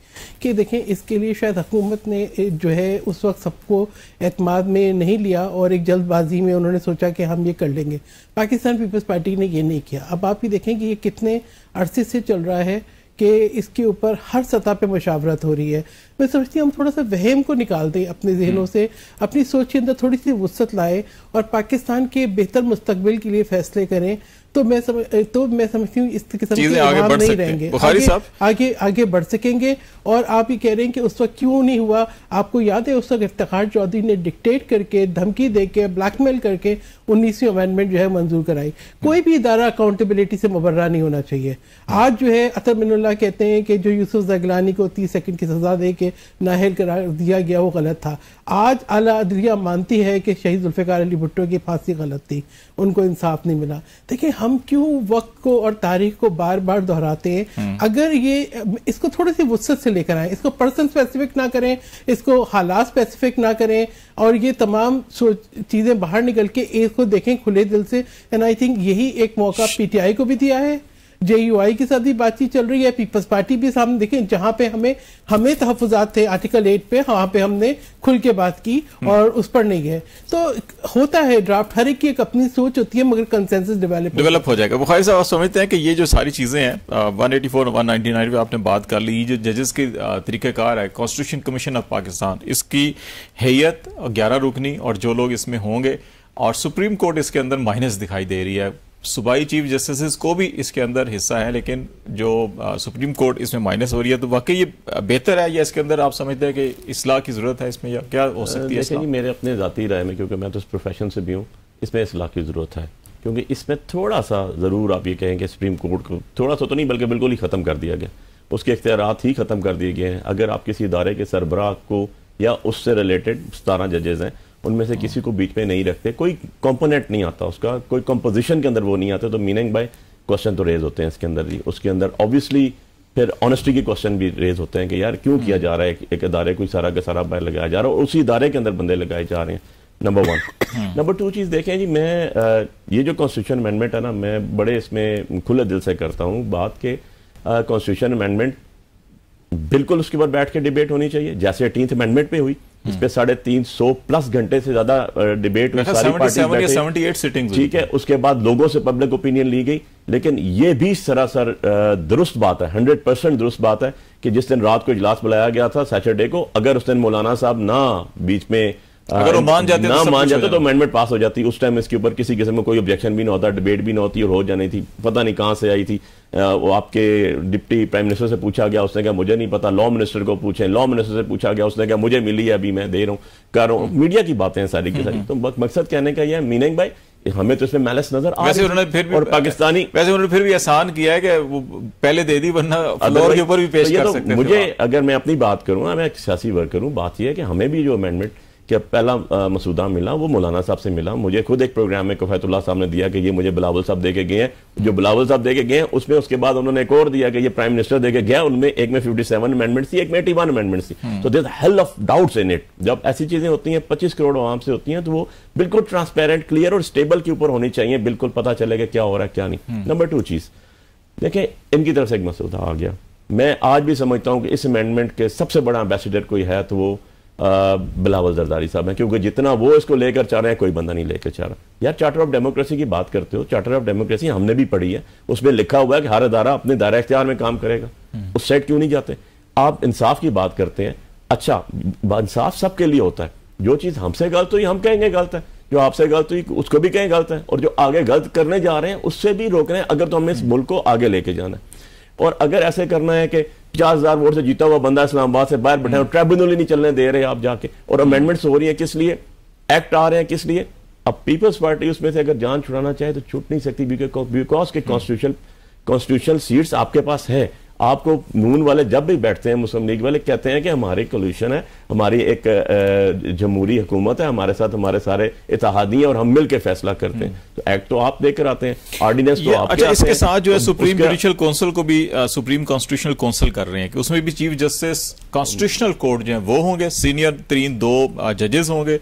कि देखें इसके लिए शायद हुकूमत ने जो है उस वक्त सबको एतमाद में नहीं लिया और एक जल्दबाजी में उन्होंने सोचा कि हम ये कर लेंगे पाकिस्तान पीपल्स पार्टी ने ये नहीं किया अब आप ही देखें कि ये कितने अरसे से चल रहा है कि इसके ऊपर हर सतह पे मशावरत हो रही है मैं समझती हूँ हम थोड़ा सा वहम को निकाल दें अपने जहनों हम्म। से अपनी सोच के अंदर थोड़ी सी वसत लाए और पाकिस्तान के बेहतर मुस्तबिल के लिए फैसले करें तो मैं समझ तो मैं समझती हूँ इस किस्म के इल्जाम नहीं रहेंगे आगे, आगे आगे बढ़ सकेंगे और आप ये कह रहे हैं कि उस वक्त क्यों नहीं हुआ आपको याद है उस वक्त इफ्तार चौधरी ने डिक्टेट करके धमकी दे के ब्लैकमेल करके उन्नीसवीं अमेंडमेंट जो है मंजूर कराई कोई भी इदारा अकाउंटेबिलिटी से मुबर्रा नहीं होना चाहिए आज जो है असर मिनल्ला कहते हैं कि जो यूसुफ जगलानी को तीस सेकेंड की सजा दे के नाहल करार दिया गया वो गलत था आज अला अदलिया मानती है कि शहीद जुल्फ़ार अली भुट्टो की फांसी गलत थी उनको इंसाफ नहीं मिला देखिए हम क्यों वक्त को और तारीख को बार बार दोहराते हैं हम्म। अगर ये इसको थोड़ी सी वसत से लेकर आए इसको पर्सन स्पेसिफिक ना करें इसको हालात स्पेसिफिक ना करें और ये तमाम चीज़ें बाहर निकल के इसको देखें खुले दिल से एंड आई थिंक यही एक मौका पीटीआई को भी दिया है जेयूआई के साथ ही बातचीत चल रही है पीपल्स पार्टी भी सामने देखें जहां पे हमें हमें तहफात थे आर्टिकल एट पे वहां पे हमने खुल के बात की हम्म। और उस पर नहीं गए तो होता है ड्राफ्ट हर एक की एक अपनी सोच होती है मगर कंसेंसस डेवलप डेवलप हो जाएगा बुखार साहब आप समझते हैं कि ये जो सारी चीजें हैं one eighty four one ninety nine पे आपने बात कर ली जो जजेस के तरीक़ेकार है कॉन्स्टिट्यूशन कमीशन ऑफ पाकिस्तान इसकी हैयत ग्यारह रुकनी और जो लोग इसमें होंगे और सुप्रीम कोर्ट इसके अंदर माइनस दिखाई दे रही है सूबाई चीफ जस्टिस को भी इसके अंदर हिस्सा है लेकिन जो आ, सुप्रीम कोर्ट इसमें माइनस हो रही है तो वाकई ये बेहतर है या इसके अंदर आप समझते हैं कि इसलाह की ज़रूरत है इसमें या क्या हो सकती है नहीं मेरे अपने ज़ाती राय में क्योंकि मैं तो इस प्रोफेशन से भी हूँ इसमें इसलाह की ज़रूरत है क्योंकि इसमें थोड़ा सा ज़रूर आप ये कहेंगे सुप्रीम कोर्ट को थोड़ा सा तो नहीं बल्कि बिल्कुल ही ख़त्म कर दिया गया उसके इख्तियार ही ख़त्म कर दिए गए हैं अगर आप किसी इदारे के सरबराह को या उससे रिलेटेड सतारह जजेज़ हैं उनमें से किसी को बीच में नहीं रखते कोई कंपोनेंट नहीं आता उसका कोई कंपोजिशन के अंदर वो नहीं आता तो मीनिंग बाय क्वेश्चन तो रेज होते हैं इसके अंदर जी उसके अंदर ऑब्वियसली फिर ऑनेस्टी के क्वेश्चन भी रेज होते हैं कि यार क्यों किया जा रहा है एक अदारे को सारा का सारा बाय लगाया जा रहा है और उसी इदारे के अंदर बंदे लगाए जा रहे हैं नंबर वन नंबर टू चीज़ देखें जी मैं ये जो कॉन्स्टिट्यूशन अमेंडमेंट है ना मैं बड़े इसमें खुले दिल से करता हूँ बात के कॉन्स्टिट्यूशन अमेंडमेंट बिल्कुल उसके ऊपर बैठ के डिबेट होनी चाहिए जैसे एटीन अमेंडमेंट पे हुई पे साढ़े तीन सौ प्लस घंटे से ज्यादा डिबेट में सारी पार्टीज ठीक है उसके बाद लोगों से पब्लिक ओपिनियन ली गई लेकिन यह भी सरासर दुरुस्त बात है हंड्रेड परसेंट दुरुस्त बात है कि जिस दिन रात को इजलास बुलाया गया था सैटरडे को अगर उस दिन मौलाना साहब ना बीच में अगर वो मान जाते ना तो मान जाते तो अमेंडमेंट पास तो हो जाती उस टाइम इसके ऊपर किसी किस्म में कोई ऑब्जेक्शन भी ना होता डिबेट भी ना होती और हो जानी थी पता नहीं कहाँ से आई थी वो आपके डिप्टी प्राइम मिनिस्टर से पूछा गया उसने कहा मुझे नहीं पता लॉ मिनिस्टर को पूछे लॉ मिनिस्टर से पूछा गया उसने कहा मुझे मिली है अभी मैं दे रहा हूँ कर रहा हूँ हम्म। मीडिया की बातें सारी की सारी हम्म। तो मकसद कहने का यह मीनिंग भाई हमें तो इसमें मैलस नजर आ वैसे उन्होंने फिर भी और पाकिस्तानी वैसे उन्होंने फिर भी आसान किया है कि वो पहले दे दी वरना फ्लोर के ऊपर भी पेश तो कर तो सकते मुझे हाँ। अगर मैं अपनी बात करूँ मैं सियासी वर्कर हूँ बात यह है कि हमें भी जो अमेंडमेंट कि पहला मसूदा मिला वो मौलाना साहब से मिला मुझे खुद एक प्रोग्राम में कफ़ैतुल्ला साहब ने दिया कि ये मुझे बिलावल साहब देके गए हैं जो बिलावल साहब देके गए हैं उसमें उसके बाद उन्होंने एक और दिया कि ये प्राइम मिनिस्टर देके गया उनमें एक में 57 सेवन अमेंडमेंट थी एक में एटी वन अमेंडमेंट थी तो this hell of doubts in it जब ऐसी चीज़ें होती हैं पच्चीस करोड़ आवाम से होती हैं तो वो बिल्कुल ट्रांसपेरेंट क्लियर और स्टेबल के ऊपर होनी चाहिए बिल्कुल पता चलेगा क्या हो रहा है क्या नहीं नंबर हम्म। टू चीज़ देखें इनकी तरफ से एक मसूदा आ गया मैं आज भी समझता हूँ कि इस अमेंडमेंट के सबसे बड़ा एम्बेसडर कोई है तो वो बिलावल जरदारी साहब हैं क्योंकि जितना वो इसको लेकर चाह रहे हैं कोई बंदा नहीं लेकर चाह रहा यार चार्टर ऑफ डेमोक्रेसी की बात करते हो चार्टर ऑफ डेमोक्रेसी हमने भी पढ़ी है उसमें लिखा हुआ है कि हर अदारा अपने दायरा इख्तियार में काम करेगा हम्म। उस सेट क्यों नहीं जाते आप इंसाफ की बात करते हैं अच्छा इंसाफ सबके लिए होता है जो चीज़ हमसे गलत हुई हम कहेंगे गलत है जो आपसे गलत हुई उसको भी कहें गलत है और जो आगे गलत करने जा रहे हैं उससे भी रोक रहे हैं अगर तो हमें इस मुल्क को आगे लेके जाना है और अगर ऐसे करना है कि पचास हजार वोट से जीता हुआ बंदा इस्लामाबाद से बाहर बैठा है ट्राइब्यूनल ही नहीं चलने दे रहे आप जाके और अमेंडमेंट्स हो रही है किस लिए एक्ट आ रहे हैं किस लिए अब पीपल्स पार्टी उसमें से अगर जान छुड़ाना चाहे तो छूट नहीं सकती बिकॉज के कॉन्स्टिट्यूशन कॉन्स्टिट्यूशनल सीट्स आपके पास है आपको नून वाले जब भी बैठते हैं मुस्लिम लीग वाले कहते हैं कि हमारी कोल्यूशन है हमारी एक जमहूरी हुकूमत है हमारे साथ हमारे सारे इतिहादी हैं और हम मिलकर फैसला करते हैं हम्म। तो एक्ट तो आप देकर आते हैं ऑर्डिनेंस तो आप अच्छा, इसके साथ जो है सुप्रीम जुडिशियल काउंसिल को भी आ, सुप्रीम कॉन्स्टिट्यूशनल काउंसिल कर रहे हैं कि उसमें भी चीफ जस्टिस कॉन्स्टिट्यूशनल कोर्ट जो है वो होंगे सीनियर तरीन दो जजेस होंगे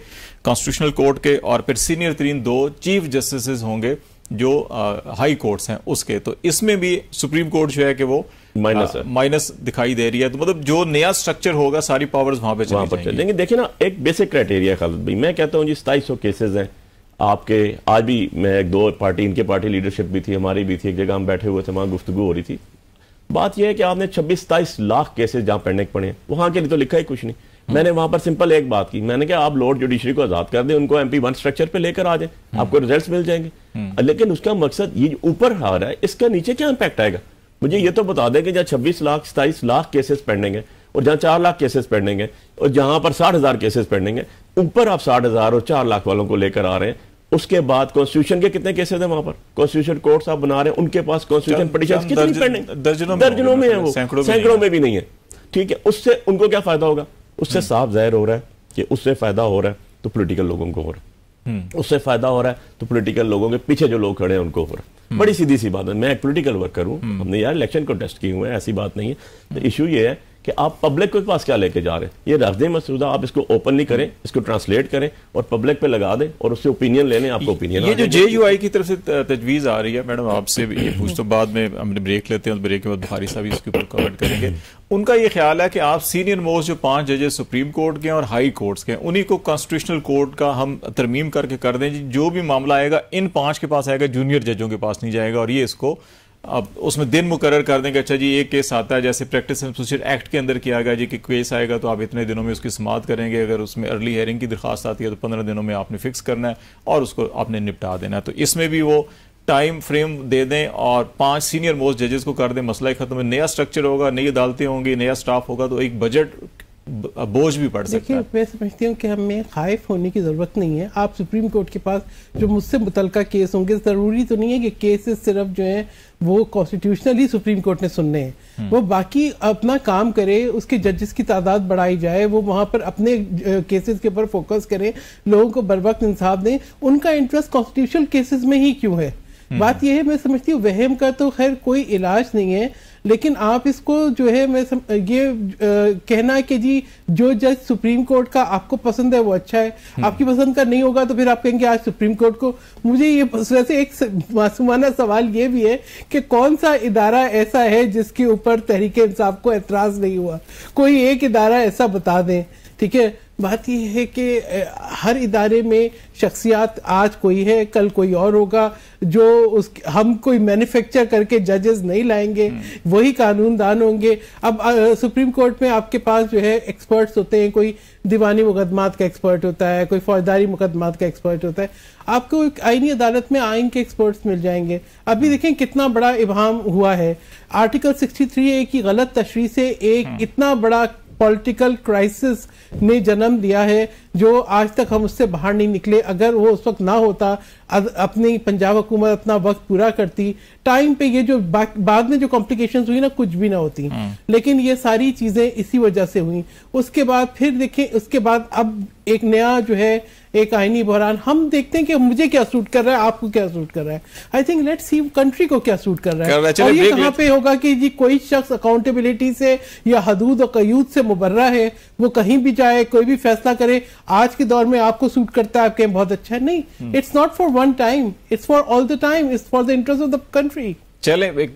कॉन्स्टिट्यूशनल कोर्ट के और फिर सीनियर तरीन दो चीफ जस्टिस होंगे जो आ, हाई कोर्ट्स हैं उसके तो इसमें भी सुप्रीम कोर्ट जो है कि वो माइनस माइनस दिखाई दे रही है तो मतलब जो नया स्ट्रक्चर होगा सारी पावर्स वहां पे वहां पर चलेंगे देखिए ना एक बेसिक क्राइटेरिया खालिद भाई मैं कहता हूँ जी सताईस सौ केसेज हैं आपके आज भी मैं एक दो पार्टी इनके पार्टी लीडरशिप भी थी हमारी भी थी एक जगह हम बैठे हुए थे वहां गुफ्तु हो रही थी बात यह है कि आपने छब्बीस सताईस लाख केसेज जहां पढ़ने के पड़े वहां के लिए तो लिखा ही कुछ नहीं हम्म। मैंने वहां पर सिंपल एक बात की मैंने कहा आप लोड जुडिशरी को आजाद कर दें उनको एमपी वन स्ट्रक्चर पे लेकर आ जाए आपको रिजल्ट्स हम्म। मिल जाएंगे हम्म। लेकिन उसका मकसद ये ऊपर आ रहा है इसका नीचे क्या इम्पैक्ट आएगा मुझे ये तो बता दें कि जहाँ छब्बीस लाख सताईस लाख केसेस पेंडिंग है और जहाँ चार लाख केसेस पेंडिंग है और जहाँ पर साठ हज़ार केसेस पेंडिंग है ऊपर आप साठ हज़ार और चार लाख वालों को लेकर आ रहे हैं उसके बाद कॉन्स्टिट्यूशन के कितने केसेस हैं वहां पर कॉन्स्टिट्यूशन कोर्ट आप बना रहे हैं उनके पास कॉन्स्टिट्यूशन दर्जनों दर्जनों में है वो सैकड़ों में भी नहीं है ठीक है उससे उनको क्या फायदा होगा उससे हम्म। साफ जाहिर हो रहा है कि उससे फायदा हो रहा है तो पोलिटिकल लोगों को हो रहा है हम्म। उससे फायदा हो रहा है तो पॉलिटिकल लोगों के पीछे जो लोग खड़े हैं उनको हो हम्म। बड़ी सीधी सी बात है मैं एक पोलिटिकल वर्कर हूँ हम्म। हमने यार इलेक्शन कंटेस्ट किए हुए हैं ऐसी बात नहीं है इशू ये है कि आप पब्लिक के पास क्या लेके जा रहे हैं ये रख दें मसूदा आप इसको ओपनली करें इसको ट्रांसलेट करें और पब्लिक पे लगा दें और उससे ओपिनियन ले लें आपको ओपिनियन ये जो जे यू आई की तरफ से तजवीज़ आ रही है मैडम आपसे भी पूछ तो बाद में हमने ब्रेक लेते हैं ब्रेक के बाद भारी साहब इसके ऊपर कमेंट करेंगे उनका ये ख्याल है कि आप सीनियर मोस्ट जो पांच जजेस सुप्रीम कोर्ट के और हाई कोर्ट्स के उन्हीं को कॉन्स्टिट्यूशनल कोर्ट का हम तरमीम करके कर दें जो भी मामला आएगा इन पांच के पास आएगा जूनियर जजों के पास नहीं जाएगा और ये इसको अब उसमें दिन मुकर कर देंगे अच्छा जी एक केस आता है जैसे प्रैक्टिस एसोसिएट एक्ट के अंदर किया गया जी कि केस आएगा तो आप इतने दिनों में उसकी समाप्त करेंगे अगर उसमें अर्ली हेयरिंग की दरखास्त आती है तो पंद्रह दिनों में आपने फिक्स करना है और उसको आपने निपटा देना है तो इसमें भी वो टाइम फ्रेम दे दें और पांच सीनियर मोस्ट जजेस को कर दें मसला खत्म है नया स्ट्रक्चर होगा नई अदालतें होंगी नया स्टाफ होगा तो एक बजट बोझ भी पड़ सकता है मैं समझती हूँ कि हमें खाइफ होने की ज़रूरत नहीं है आप सुप्रीम कोर्ट के पास जो मुझसे मुतल केस होंगे ज़रूरी तो नहीं है कि केसेस सिर्फ जो हैं वो कॉन्स्टिट्यूशनली सुप्रीम कोर्ट ने सुनने हैं हम्म। वो बाकी अपना काम करे उसके जजेस की तादाद बढ़ाई जाए वो वहाँ पर अपने केसेस के ऊपर फोकस करें लोगों को बर वक्त इंसाफ दें उनका इंटरेस्ट कॉन्स्टिट्यूशनल केसेस में ही क्यों है हम्म। बात यह है मैं समझती हूँ वहम का तो खैर कोई इलाज नहीं है लेकिन आप इसको जो है मैं सम, ये आ, कहना कि जी जो जज सुप्रीम कोर्ट का आपको पसंद है वो अच्छा है हम्म। आपकी पसंद का नहीं होगा तो फिर आप कहेंगे आज सुप्रीम कोर्ट को मुझे ये वैसे एक मासूमाना सवाल ये भी है कि कौन सा इदारा ऐसा है जिसके ऊपर तहरीक इंसाफ को एतराज नहीं हुआ कोई एक इदारा ऐसा बता दें ठीक है बात यह है कि हर इदारे में शख्सियात आज कोई है कल कोई और होगा जो उस हम कोई मैन्युफैक्चर करके जजेस नहीं लाएंगे हम्म। वही कानून दान होंगे अब आ, सुप्रीम कोर्ट में आपके पास जो है एक्सपर्ट्स होते हैं कोई दीवानी मुकदमात का एक्सपर्ट होता है कोई फौजदारी मुकदमात का एक्सपर्ट होता है आपको एक आईनी अदालत में आइन के एक्सपर्ट्स मिल जाएंगे अभी हम्म। देखें कितना बड़ा इबहम हुआ है आर्टिकल थ्री ए की गलत तशरी से एक हम्म। इतना बड़ा पॉलिटिकल क्राइसिस ने जन्म दिया है जो आज तक हम उससे बाहर नहीं निकले अगर वो उस वक्त ना होता अपनी पंजाब हुकूमत अपना वक्त पूरा करती टाइम पे ये जो बाद में जो कॉम्प्लिकेशंस हुई ना कुछ भी ना होती हम्म। लेकिन ये सारी चीजें इसी वजह से हुई उसके बाद फिर देखें उसके बाद अब एक नया जो है एक आईनी बहरान हम देखते हैं कि मुझे क्या सूट कर रहा है आपको क्या सूट कर रहा है I think let see country को क्या सूट कर रहा है और ये कहाँ पे होगा कि जी कोई शख्स अकाउंटेबिलिटी से या हदूद और कयूद से मुबर्रा है वो कहीं भी जाए कोई भी फैसला करे आज के दौर में आपको सूट करता है आपके बहुत अच्छा है नहीं it's not for one time it's for all the time it's for the interest of the country country चले एक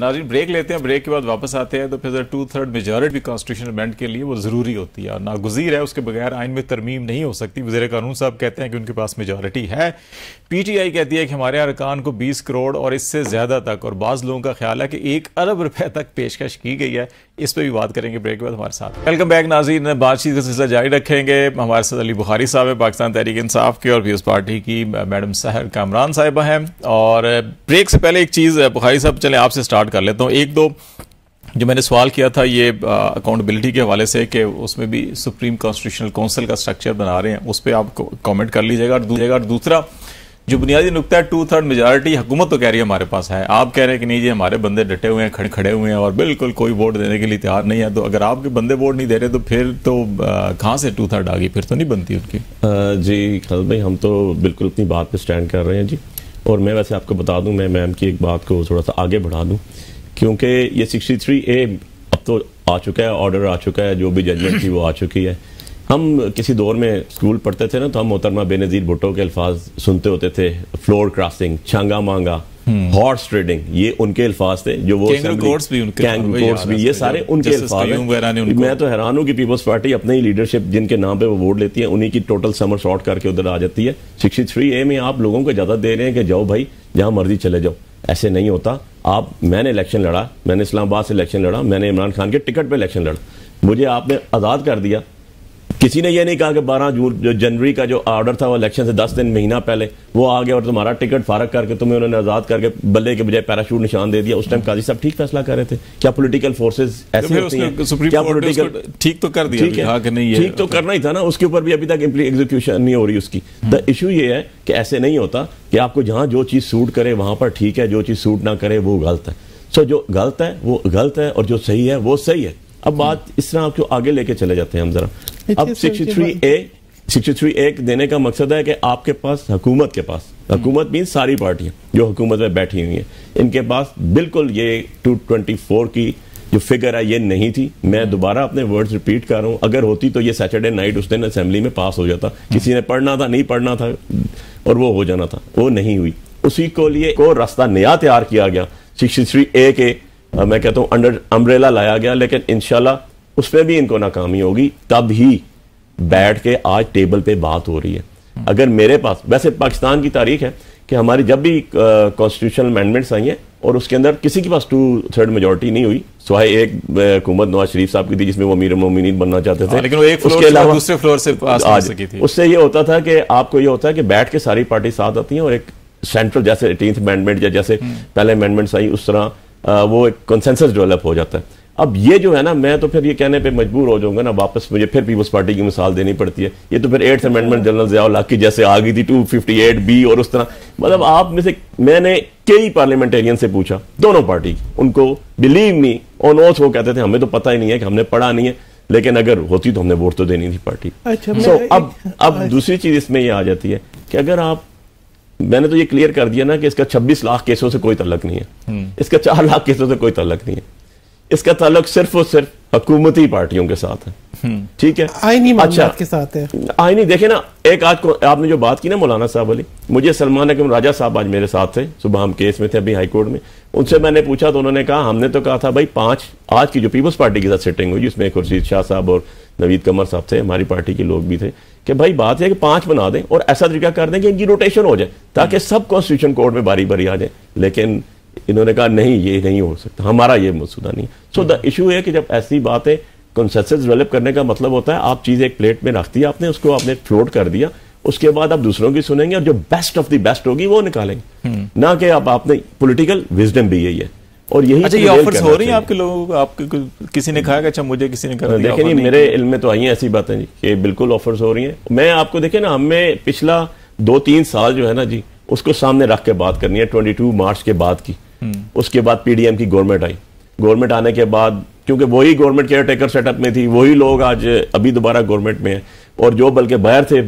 नाजिन ब्रेक लेते हैं ब्रेक के बाद वापस आते हैं तो फिर टू थर्ड मेजोरिटी भी कॉन्स्टिट्यूशन अमेंड के लिए वो ज़रूरी होती है और नागुजीर है उसके बगैर आइन में तरमीम नहीं हो सकती वजीर कानून साहब कहते हैं कि उनके पास मेजोरिटी है पी टी आई कहती है कि हमारे अरकान को बीस करोड़ और इससे ज़्यादा तक और बाज़ लोगों का ख्याल है कि एक अरब रुपये तक पेशकश की गई है इस पर भी बात करेंगे ब्रेक के बाद हमारे साथ वेलकम बैक नाजीन बातचीत का सिलसिला जारी रखेंगे हमारे साथ अली बुखारी साहब है पाकिस्तान तहरीक इंसाफ के और पीपल्स पार्टी की मैडम सहर कामरान साहिबा हैं और ब्रेक से पहले एक चीज़ अच्छा बुखारी साहब चले आपसे स्टार्ट कर लेता हूँ एक दो जो मैंने सवाल किया था ये अकाउंटेबिलिटी के हवाले से कि उसमें भी सुप्रीम कॉन्स्टिट्यूशनल काउंसिल का स्ट्रक्चर बना रहे हैं उस पर आप कॉमेंट कर लीजिएगा और दूसरा जो बुनियादी नुकता है टू थर्ड मेजॉरिटी हुकूमत तो कह रही है हमारे पास है आप कह रहे हैं कि नहीं जी हमारे बंदे डटे हुए हैं खड़ खड़े हुए हैं और बिल्कुल कोई वोट देने के लिए तैयार नहीं है तो अगर आपके बंदे वोट नहीं दे रहे तो फिर तो कहाँ से टू थर्ड आ गई फिर तो नहीं बनती उनकी जी खल भाई हम तो बिल्कुल अपनी बात पर स्टैंड कर रहे हैं जी और मैं वैसे आपको बता दूं मैं मैम की एक बात को थोड़ा सा आगे बढ़ा दूं क्योंकि ये 63 ए अब तो आ चुका है ऑर्डर आ चुका है जो भी जजमेंट थी वो आ चुकी है हम किसी दौर में स्कूल पढ़ते थे ना तो हम मोहतरमा बेनज़ीर भुट्टो के अल्फाज सुनते होते थे फ्लोर क्रॉसिंग छांगा मांगा हॉर्स hmm. ट्रेडिंग ये उनके अल्फाज थे जो वो कोर्ट्स भी ये सारे उनके अल्फाज मैं तो हैरान हूँ कि पीपल्स पार्टी अपने ही लीडरशिप जिनके नाम पे वो वोट लेती है उन्हीं की टोटल समर शॉर्ट करके उधर आ जाती है शिक्षित थ्री ए में आप लोगों को इजाजत दे रहे हैं कि जाओ भाई जहाँ मर्जी चले जाओ ऐसे नहीं होता आप मैंने इलेक्शन लड़ा मैंने इस्लामाबाद से इलेक्शन लड़ा मैंने इमरान खान के टिकट पर इलेक्शन लड़ा मुझे आपने आज़ाद कर दिया किसी ने यह नहीं कहा कि बारह जून जो जनवरी का जो ऑर्डर था वो इलेक्शन से दस दिन महीना पहले वो आ गया और तुम्हारा टिकट फारक करके तुम्हें उन्होंने आज़ाद करके बल्ले के बजाय पैराशूट निशान दे दिया उस टाइम काजी साहब ठीक फैसला कर रहे थे क्या पोलिटिकल तो फोर्सेज ऐसे क्या पोलिटिकल ठीक तो कर दिया ठीक है हाँ ठीक तो करना ही था ना उसके ऊपर भी अभी तक एग्जीक्यूशन नहीं हो रही उसकी द हम्म। इशू ये है कि ऐसे नहीं होता कि आपको जहाँ जो चीज़ सूट करे वहां पर ठीक है जो चीज़ सूट ना करे वो गलत है सो जो गलत है वो गलत है और जो सही है वो सही है अब बात इस तरह आपको आगे लेके चले जाते हैं हम जरा अब sixty three A sixty three A देने का मकसद है कि आपके पास हुकूमत के पास हुकूमत मीन हम्म। सारी पार्टियां जो हुकूमत में बैठी हुई हैं इनके पास बिल्कुल ये टू ट्वेंटी फोर की जो फिगर है ये नहीं थी मैं हम्म। दोबारा अपने वर्ड्स रिपीट कर रहा हूँ अगर होती तो ये सैटरडे नाइट उस दिन असेंबली में पास हो जाता हम्म। किसी ने पढ़ना था नहीं पढ़ना था और वो हो जाना था वो नहीं हुई उसी को लिए को रास्ता नया तैयार किया गया सिक्सटी थ्री ए के मैं कहता हूँ अंडर अम्ब्रेला लाया गया लेकिन इनशाला उस पर भी इनको नाकामी होगी तब ही बैठ के आज टेबल पे बात हो रही है अगर मेरे पास वैसे पाकिस्तान की तारीख है कि हमारी जब भी कॉन्स्टिट्यूशनल अमेंडमेंट्स आई हैं और उसके अंदर किसी के पास टू थर्ड मेजोरिटी नहीं हुई सवाए एक हुकूमत नवाज शरीफ साहब की थी जिसमें वो अमीर मोमिन बनना चाहते थे हाँ, लेकिन वो एक फ्लोर उसके अलावा दूसरे फ्लोर से पास आज सकी थी उससे ये होता था कि आपको ये होता है कि बैठ के सारी पार्टी साथ आती हैं और एक सेंट्रल जैसे एटीन अमेंडमेंट या जैसे हम्म। पहले अमेंडमेंट्स आई उस तरह वो एक कंसेंसस डेवलप हो जाता है अब ये जो है ना मैं तो फिर ये कहने पे मजबूर हो जाऊंगा ना वापस मुझे फिर पीपल्स पार्टी की मिसाल देनी पड़ती है ये तो फिर एट्थ अमेंडमेंट जनरल जयाल हक की जैसे आ गई थी टू फिफ्टी एट बी और उस तरह मतलब आप में से मैंने कई पार्लियामेंटेरियन से पूछा दोनों पार्टी उनको बिलीव मी ऑन ऑथ वो कहते थे हमें तो पता ही नहीं है कि हमने पढ़ा नहीं है लेकिन अगर होती तो हमने वोट तो देनी थी पार्टी अच्छा so, अब अब अच्छा। दूसरी चीज इसमें ये आ जाती है कि अगर आप मैंने तो ये क्लियर कर दिया ना कि इसका 26 लाख केसों से कोई तलक नहीं है हम्म। इसका 4 लाख केसों से कोई तलक नहीं है इसका ताल्लुक सिर्फ और सिर्फ हकूमती पार्टियों के साथ है हम्म। ठीक है आईनी अच्छा के साथ है आईनी देखे ना एक आज को आपने जो बात की ना मौलाना साहब अली मुझे सलमान अकम राजा साहब आज मेरे साथ थे सुबह हम केस में थे अभी हाई कोर्ट में उनसे मैंने पूछा तो उन्होंने कहा हमने तो कहा था भाई पांच आज की जो पीपल्स पार्टी के साथ सिटिंग हुई जिसमें खुर्शीद शाह साहब और नवीद कमर साहब थे हमारी पार्टी के लोग भी थे कि भाई बात है कि पांच बना दें और ऐसा तरीका कर दें कि इनकी रोटेशन हो जाए ताकि सब कॉन्स्टिट्यूशन कोर्ट में बारी बारी आ जाए लेकिन इन्होंने कहा नहीं ये नहीं हो सकता हमारा ये मसूदा नहीं सो द इशू है कि जब ऐसी बातें कंसेस डेवलप करने का मतलब होता है आप चीज़ एक प्लेट में रख दी आपने उसको आपने फ्लोट कर दिया उसके बाद आप दूसरों की सुनेंगे और जो बेस्ट ऑफ द बेस्ट होगी वो निकालेंगे हम्म। ना कि आप आपने पॉलिटिकल विजडम भी यही है और यही अच्छा ये ऑफर्स हो रही है आपके लोगों को आपके किसी ने कहा अच्छा मुझे किसी ने कहा देखें नहीं मेरे इल्म में तो आई है ऐसी बातें जी कि बिल्कुल ऑफर्स हो रही हैं मैं आपको देखे ना हमें पिछला दो तीन साल जो है ना जी उसको सामने रख के बात करनी है ट्वेंटी मार्च के बाद की हम्म। उसके बाद पीडीएम की गवर्नमेंट आई गवर्नमेंट आने के बाद क्योंकि वही गवर्नमेंट केयर टेकर सेटअप में थी वही लोग आज अभी दोबारा गवर्नमेंट में हैं और जो बल्कि बाहर थे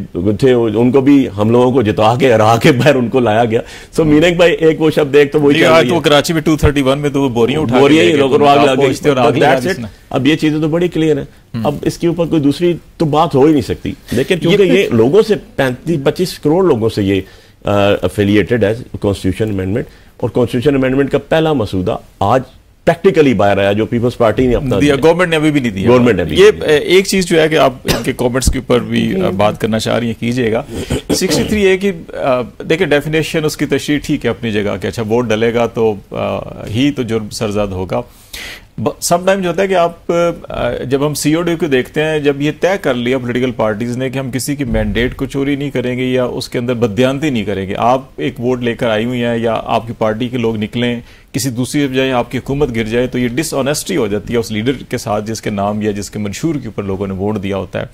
थे उनको भी हम लोगों को जिता के हरा के बाहर उनको लाया गया सो so, मीनिंग भाई एक वो शब्द एक तो वही तो कराची में टू थर्टी वन में तो बोरियां उठा बोरियां ही लोगों तो अब ये चीजें तो बड़ी क्लियर है हम्म। अब इसके ऊपर कोई दूसरी तो बात हो ही नहीं सकती लेकिन क्योंकि तो ये लोगों से पैंतीस पच्चीस करोड़ लोगों से ये अफिलिएटेड है कॉन्स्टिट्यूशन अमेंडमेंट और कॉन्स्टिट्यूशन अमेंडमेंट का पहला मसूदा आज प्रैक्टिकली बाहर आया जो पीपल्स पार्टी ने अपना दिया गवर्नमेंट ने अभी भी नहीं दिया गवर्नमेंट ने ये एक चीज जो है कि आप इनके कमेंट्स के ऊपर भी बात करना चाह रही हैं कीजिएगा 63 ए की देखिए डेफिनेशन उसकी तशरी ठीक है अपनी जगह कि अच्छा वोट डलेगा तो आ, ही तो जुर्म सरजद होगा सम टाइम जो होता है कि आप जब हम सी को देखते हैं जब ये तय कर लिया पोलिटिकल पार्टीज़ ने कि हम किसी की मैंडेट को चोरी नहीं करेंगे या उसके अंदर बद्यांती नहीं करेंगे आप एक वोट लेकर आई हुई हैं या आपकी पार्टी के लोग निकलें किसी दूसरी जाए आपकी हुकूमत गिर जाए तो ये डिसऑनेस्टी हो जाती है उस लीडर के साथ जिसके नाम या जिसके मंशूर के ऊपर लोगों ने वोट दिया होता है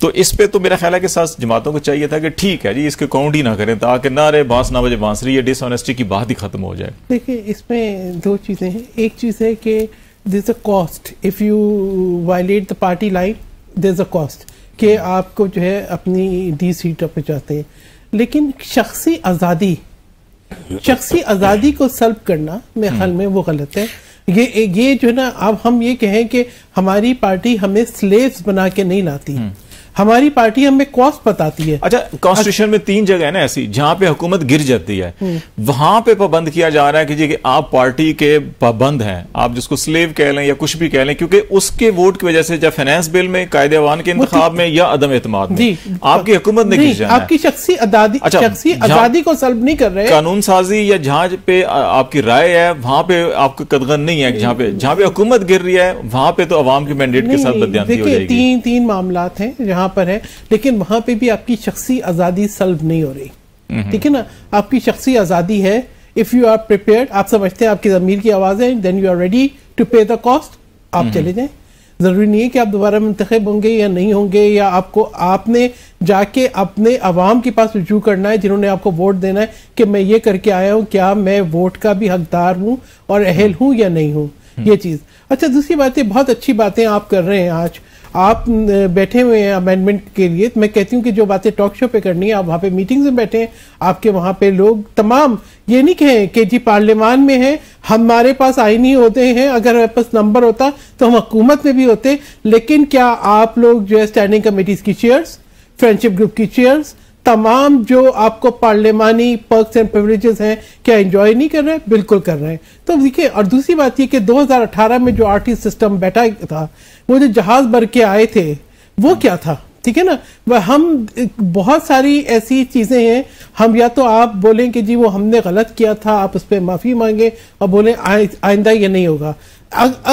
तो इस पर तो मेरा ख्याल है कि साथ जमातों को चाहिए था कि ठीक है जी इसके काउंट ही ना करें ताकि ना रहे बांस ना बजे बांसरी ये डिसऑनेस्टी की बात ही खत्म हो जाए देखिए इसमें दो चीज़ें हैं एक चीज़ है कि there's a cost if you violate the party line there's a cost कि hmm. आपको जो है अपनी डी सीट पर जाते हैं लेकिन शख्सी आज़ादी शख्सी आज़ादी को सल्ब करना मेरे hmm. ख्याल में वो गलत है ये ये जो है ना अब हम ये कहें कि हमारी पार्टी हमें स्लेव्स बना के नहीं लाती hmm. हमारी पार्टी हमें कॉस्ट बताती है अच्छा कॉन्स्टिट्यूशन में तीन जगह है ना ऐसी जहां पे हुकूमत गिर जाती है हम्म। वहां पे पाबंद किया जा रहा है कि जी आप पार्टी के पाबंद हैं आप जिसको स्लेव कह लें या कुछ भी कह लें क्योंकि उसके वोट की वजह से जब फाइनेंस बिल में कायदे अवान के इंतजाम में या अदम एतम आपकी हुकूमत ने गिर आपकी शख्सी आजादी अच्छा, आजादी को सल्ब नहीं कर रहे कानून साजी या जहां पे आपकी राय है वहां पे आपको कदगन नहीं है जहां पे जहां पे हुकूमत गिर रही है वहां पे तो अवाम की मैंडेट के साथ बदलाव तीन तीन मामला है जहां यहाँ पर है लेकिन वहां पे भी आपकी शख्सी आज़ादी सल्व नहीं हो रही ठीक है ना आपकी शख्सी आज़ादी है इफ़ यू आर प्रिपेयर आप समझते हैं आपकी ज़मीर की आवाज़ है then you are ready to pay the cost आप चले जाए ज़रूरी नहीं है कि आप दोबारा मंतखब होंगे या नहीं होंगे या आपको आपने जाके अपने आवाम के पास रजू करना है जिन्होंने आपको वोट देना है कि मैं ये करके आया हूँ क्या मैं वोट का भी हकदार हूँ और अहल हम्म। हूँ या नहीं हूँ हम्म। ये चीज़ अच्छा दूसरी बात बातें बहुत अच्छी बातें आप कर रहे हैं आज आप बैठे हुए हैं अमेंडमेंट के लिए तो मैं कहती हूँ कि जो बातें टॉक शो पे करनी है आप वहां पे मीटिंग्स में बैठे हैं आपके वहां पे लोग तमाम ये नहीं कहें कि जी पार्लियामान में है हमारे पास आई नहीं होते हैं अगर हमारे पास नंबर होता तो हम हुकूमत में भी होते लेकिन क्या आप लोग जो है स्टैंडिंग कमेटीज की चेयर्स फ्रेंडशिप ग्रुप की चेयर्स तमाम जो आपको पार्लियामानी पर्क्स एंड प्रिवलेजेस हैं क्या एंजॉय नहीं कर रहे हैं बिल्कुल कर रहे हैं तो देखिए और दूसरी बात ये कि 2018 में जो आर्टिस्ट सिस्टम बैठा था वो जो जहाज भर के आए थे वो क्या था ठीक है ना वह हम बहुत सारी ऐसी चीज़ें हैं हम या तो आप बोलें कि जी वो हमने गलत किया था आप उस पर माफ़ी मांगे और बोले आइंदा ये नहीं होगा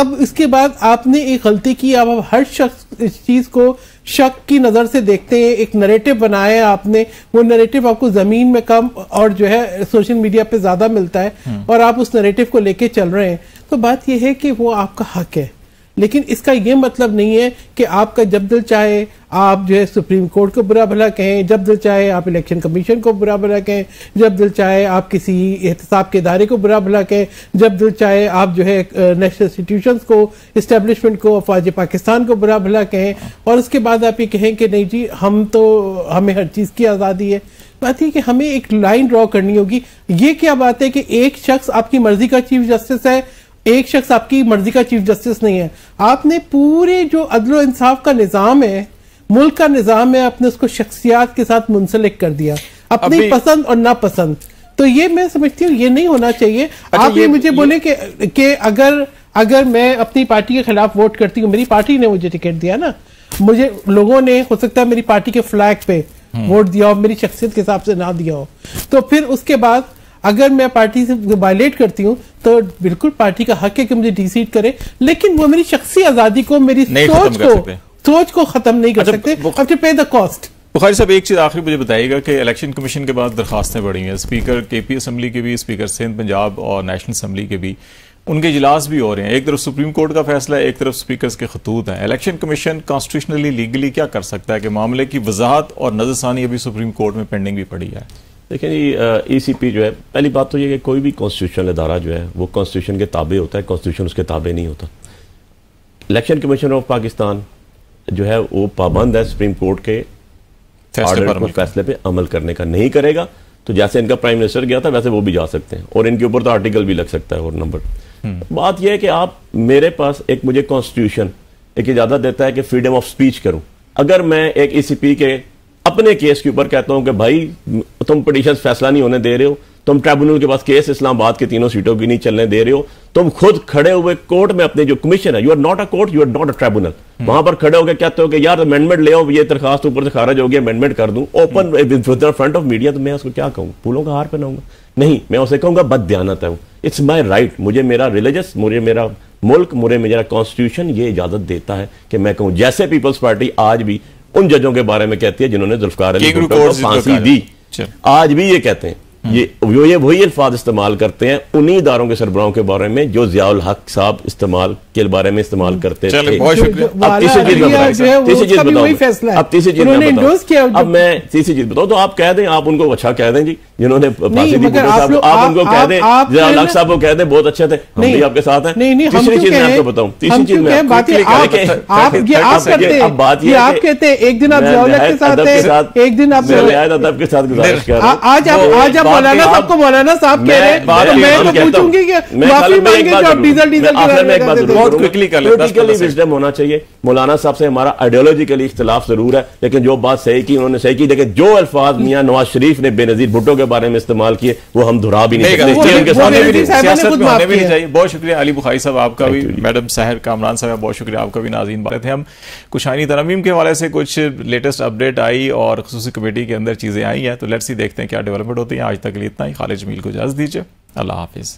अब इसके बाद आपने एक गलती की अब हर शख्स इस चीज़ को शक की नज़र से देखते हैं एक नरेटिव बनाया है आपने वो नरेटिव आपको ज़मीन में कम और जो है सोशल मीडिया पे ज़्यादा मिलता है हम्म। और आप उस नरेटिव को लेके चल रहे हैं तो बात यह है कि वो आपका हक है लेकिन इसका ये मतलब नहीं है कि आपका जब दिल चाहे आप जो है सुप्रीम कोर्ट को बुरा भला कहें जब दिल चाहे आप इलेक्शन कमीशन को बुरा भला कहें जब दिल चाहे आप किसी एहतसाब के इदारे को बुरा भला कहें जब दिल चाहे आप जो है नेशनल इंस्टीट्यूशन को इस्टेब्लिशमेंट को अफवाज पाकिस्तान को बुरा भला कहें और उसके बाद आप ये कहें कि नहीं जी हम तो हमें हर चीज़ की आज़ादी है बात है कि हमें एक लाइन ड्रॉ करनी होगी ये क्या बात है कि एक शख्स आपकी मर्जी का चीफ जस्टिस है एक शख्स आपकी मर्जी का चीफ जस्टिस नहीं है आपने पूरे जो अदलो इंसाफ का निज़ाम है मुल्क का निज़ाम है आपने उसको शख्सियात के साथ मुंसलिक कर दिया अपनी पसंद और नापसंद तो ये मैं समझती हूँ ये नहीं होना चाहिए अच्छा आप ये, ये मुझे ये, बोले कि कि अगर अगर मैं अपनी पार्टी के खिलाफ वोट करती हूँ मेरी पार्टी ने मुझे टिकट दिया ना मुझे लोगों ने हो सकता है मेरी पार्टी के फ्लैग पे हम्म। वोट दिया हो मेरी शख्सियत के हिसाब से ना दिया हो तो फिर उसके बाद अगर मैं पार्टी से वायलेट करती हूँ तो बिल्कुल पार्टी का हक है कि मुझे डिसीट करे लेकिन वो मेरी शख्सी आजादी को मेरी सोच को सोच को खत्म नहीं कर अच्छा, सकते पे द कॉस्ट बुखारी साहब एक चीज़ आखिरी मुझे बताइएगा कि इलेक्शन कमीशन के बाद दरखास्तें बढ़ी हैं स्पीकर के पी असम्बली के भी स्पीकर सिंध पंजाब और नेशनल असम्बली के भी उनके इजलास भी हो रहे हैं एक तरफ सुप्रीम कोर्ट का फैसला है एक तरफ स्पीकर्स के खतूत हैं इलेक्शन कमीशन कॉन्स्टिट्यूशनली लीगली क्या कर सकता है कि मामले की वजाहत और नजरसानी अभी सुप्रीम कोर्ट में पेंडिंग भी पड़ी है देखिए जी ईसीपी e जो है पहली बात तो ये कि कोई भी कॉन्स्टिट्यूशनल अदारा जो है वो कॉन्स्टिट्यूशन के ताबे होता है कॉन्स्टिट्यूशन उसके ताबे नहीं होता इलेक्शन कमीशन ऑफ पाकिस्तान जो है वो पाबंद है सुप्रीम कोर्ट के ऑर्डर पर फैसले पे अमल करने का नहीं करेगा तो जैसे इनका प्राइम मिनिस्टर गया था वैसे वो भी जा सकते हैं और इनके ऊपर तो आर्टिकल भी लग सकता है और नंबर हम्म। बात यह है कि आप मेरे पास एक मुझे कॉन्स्टिट्यूशन एक इजाज़त देता है कि फ्रीडम ऑफ स्पीच करूं अगर मैं एक ईसीपी e के अपने केस के ऊपर कहता हूं कि भाई तुम पिटिशन फैसला नहीं होने दे रहे हो तुम ट्राइब्यूनल के पास केस इस्लामाबाद के तीनों सीटों की नहीं चलने दे रहे हो तुम खुद खड़े हुए कोर्ट में अपने जो कमीशन है you are not a court you are not a tribunal वहां पर खड़े होकर कहते हो कि यार अमेंडमेंट ले आओ ये दरखास्त ऊपर से खारिज होगी अमेंडमेंट कर दू ओपन फ्रंट ऑफ मीडिया तो मैं उसको क्या कहूँ फूलों का हार पहनाऊंगा नहीं मैं उसे कहूंगा बद ध्यानत है इट्स माई राइट मुझे मेरा रिलीजियस मुझे मेरा मुल्क मुझे मेरा कॉन्स्टिट्यूशन ये इजाजत देता है कि मैं कहूँ जैसे पीपल्स पार्टी आज भी उन जजों के बारे में कहती है जिन्होंने जुल्फकार अली तो फांसी दी अच्छा। आज भी ये कहते हैं ये वो ये वही अल्फाज इस्तेमाल करते हैं उन्हीं इदारों के सरबराहों के बारे में जो जियाउल हक साहब इस्तेमाल के बारे में इस्तेमाल करते थे अब तीसरी चीज अब मैं तीसरी चीज बताऊं तो आप कह दें आप उनको अच्छा कह दें जी जिन्होंने आप उनको कह दें जियाउल हक साहब को कह दें बहुत अच्छे थे आपके साथ हैं तीसरी चीज मैं आपको बताऊँ तीसरी चीज मैं आप बात ये आप कहते हैं एक दिन आप के साथ एक दिन आप के साथ आज आप मौलाना साहब को मौलाना साहब कह रहे हैं तो मैं तो पूछूंगी कि माफी मांगेंगे डीजल डीजल बहुत क्विकली कर लेकिन होना चाहिए मौलाना साहब से हमारा लिए इख्तलाफ जरूर है लेकिन जो बात सही की उन्होंने सही की लेकिन जो अल्फाज मियाँ नवाज शरीफ ने बेनजीर भुट्टो के बारे में इस्तेमाल किए वो हम धुरा भी नहीं चाहिए बहुत शुक्रिया अली बुखारी साहब आपका भी मैडम साहर कामरान साहब बहुत शुक्रिया आपका भी नाजीन बात थे हम कुशानी तरमीम के हवाले से कुछ लेटेस्ट अपडेट आई और खसूस कमेटी के अंदर चीज़ें आई हैं तो लेट्स ही देखते हैं क्या डेवलपमेंट होती है आज तक लिए इतना ही खालिज मील को इजाज़त दीजिए अल्लाह हाफिज़